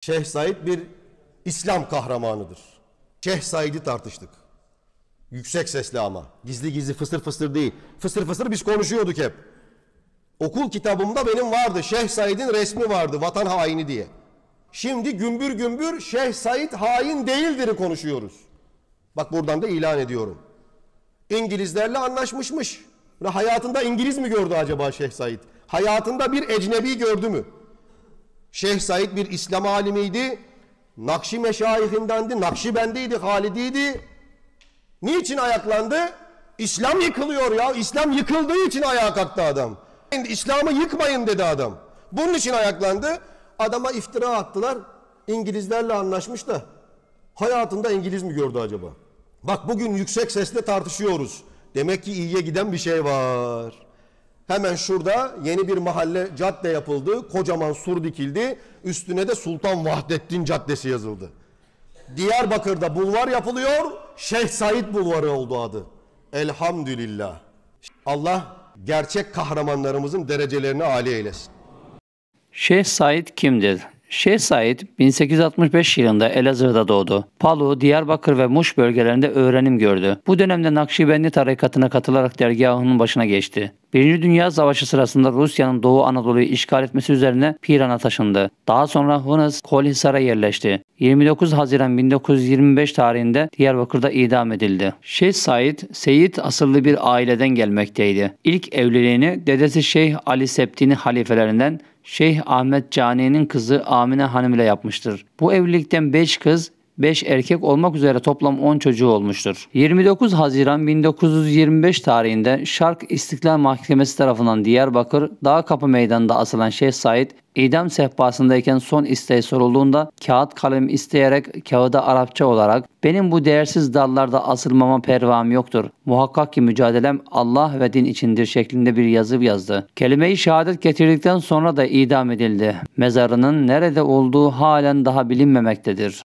Şeyh Said bir İslam kahramanıdır. Şeyh Said'i tartıştık. Yüksek sesli ama. Gizli gizli fısır fısır değil. Fısır fısır biz konuşuyorduk hep. Okul kitabımda benim vardı. Şeyh Said'in resmi vardı vatan haini diye. Şimdi gümbür gümbür Şeyh Said hain değildir konuşuyoruz. Bak buradan da ilan ediyorum. İngilizlerle anlaşmışmış. Hayatında İngiliz mi gördü acaba Şeyh Said? Hayatında bir ecnebi gördü mü? Şeyh Said bir İslam alimiydi. Nakşi meşayihindendi, bendeydi, Halidiydi. Niçin ayaklandı? İslam yıkılıyor ya. İslam yıkıldığı için ayağa kalktı adam. İslam'ı yıkmayın dedi adam. Bunun için ayaklandı. Adama iftira attılar. İngilizlerle anlaşmış da hayatında İngiliz mi gördü acaba? Bak bugün yüksek sesle tartışıyoruz. Demek ki iyiye giden bir şey var. Hemen şurada yeni bir mahalle cadde yapıldı. Kocaman sur dikildi. Üstüne de Sultan Vahdettin Caddesi yazıldı. Diyarbakır'da bulvar yapılıyor. Şeyh Said Bulvarı oldu adı. Elhamdülillah. Allah gerçek kahramanlarımızın derecelerini âli eylesin. Şeyh Said kimdir? Şeyh Said 1865 yılında Elazığ'da doğdu. Palu, Diyarbakır ve Muş bölgelerinde öğrenim gördü. Bu dönemde Nakşibendi tarikatına katılarak dergahının başına geçti. Birinci Dünya Savaşı sırasında Rusya'nın Doğu Anadolu'yu işgal etmesi üzerine Piran'a taşındı. Daha sonra Hınız Kolhisar'a yerleşti. 29 Haziran 1925 tarihinde Diyarbakır'da idam edildi. Şeyh Said, Seyit asıllı bir aileden gelmekteydi. İlk evliliğini dedesi Şeyh Ali Septini halifelerinden Şeyh Ahmet Cani'nin kızı Amine Hanım ile yapmıştır. Bu evlilikten 5 kız, 5 erkek olmak üzere toplam 10 çocuğu olmuştur. 29 Haziran 1925 tarihinde Şark İstiklal Mahkemesi tarafından Diyarbakır Dağ Kapı Meydanı'nda asılan Şeyh Said idam sehpasındayken son isteği sorulduğunda kağıt kalem isteyerek kağıda Arapça olarak benim bu değersiz dallarda asılmama pervam yoktur. Muhakkak ki mücadelem Allah ve din içindir şeklinde bir yazı yazdı. Kelime-i şehadet getirdikten sonra da idam edildi. Mezarının nerede olduğu halen daha bilinmemektedir.